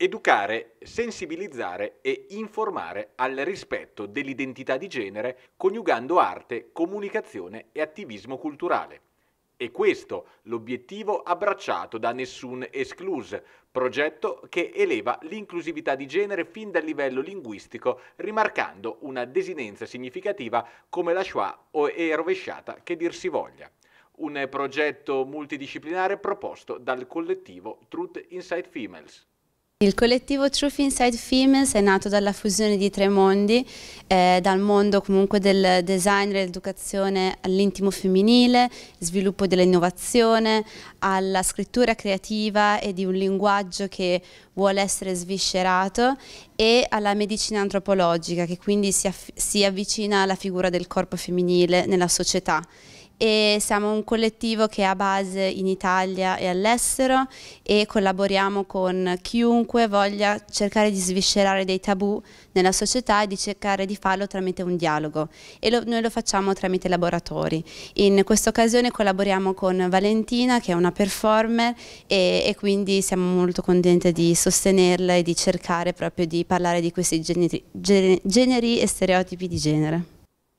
Educare, sensibilizzare e informare al rispetto dell'identità di genere coniugando arte, comunicazione e attivismo culturale. E questo l'obiettivo abbracciato da Nessun Excluse, progetto che eleva l'inclusività di genere fin dal livello linguistico, rimarcando una desinenza significativa come la schwa o è rovesciata che dir si voglia. Un progetto multidisciplinare proposto dal collettivo Truth Inside Females. Il collettivo Truth Inside Females è nato dalla fusione di tre mondi, eh, dal mondo comunque del design, dell'educazione all'intimo femminile, sviluppo dell'innovazione, alla scrittura creativa e di un linguaggio che vuole essere sviscerato e alla medicina antropologica che quindi si, si avvicina alla figura del corpo femminile nella società e siamo un collettivo che ha base in Italia e all'estero e collaboriamo con chiunque voglia cercare di sviscerare dei tabù nella società e di cercare di farlo tramite un dialogo e lo, noi lo facciamo tramite laboratori. In questa occasione collaboriamo con Valentina che è una performer e, e quindi siamo molto contenti di sostenerla e di cercare proprio di parlare di questi generi, generi e stereotipi di genere.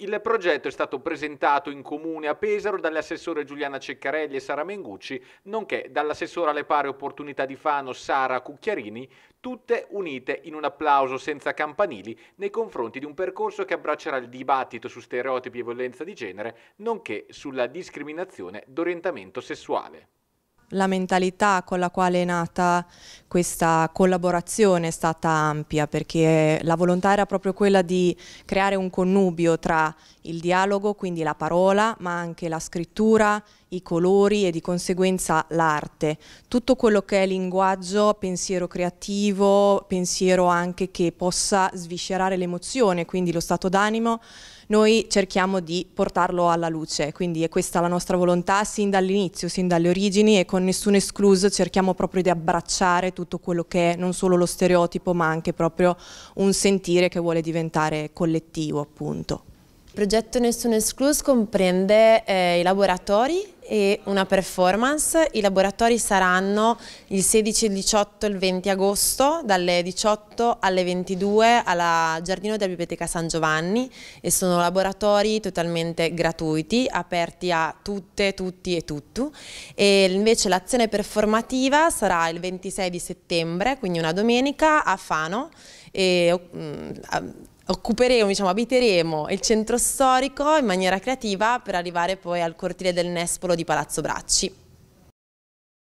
Il progetto è stato presentato in comune a Pesaro dall'assessore Giuliana Ceccarelli e Sara Mengucci, nonché dall'assessore alle pari opportunità di Fano Sara Cucchiarini, tutte unite in un applauso senza campanili nei confronti di un percorso che abbraccerà il dibattito su stereotipi e violenza di genere, nonché sulla discriminazione d'orientamento sessuale la mentalità con la quale è nata questa collaborazione è stata ampia perché la volontà era proprio quella di creare un connubio tra il dialogo, quindi la parola, ma anche la scrittura, i colori e di conseguenza l'arte. Tutto quello che è linguaggio, pensiero creativo, pensiero anche che possa sviscerare l'emozione, quindi lo stato d'animo noi cerchiamo di portarlo alla luce, quindi è questa la nostra volontà sin dall'inizio, sin dalle origini e con nessuno escluso cerchiamo proprio di abbracciare tutto quello che è non solo lo stereotipo ma anche proprio un sentire che vuole diventare collettivo appunto. Il progetto Nessuno Esclus comprende eh, i laboratori e una performance. I laboratori saranno il 16, il 18 e il 20 agosto dalle 18 alle 22 alla Giardino della Biblioteca San Giovanni e sono laboratori totalmente gratuiti, aperti a tutte, tutti e tutto. E invece l'azione performativa sarà il 26 di settembre, quindi una domenica a Fano e, um, a, occuperemo, diciamo, abiteremo il centro storico in maniera creativa per arrivare poi al cortile del Nespolo di Palazzo Bracci.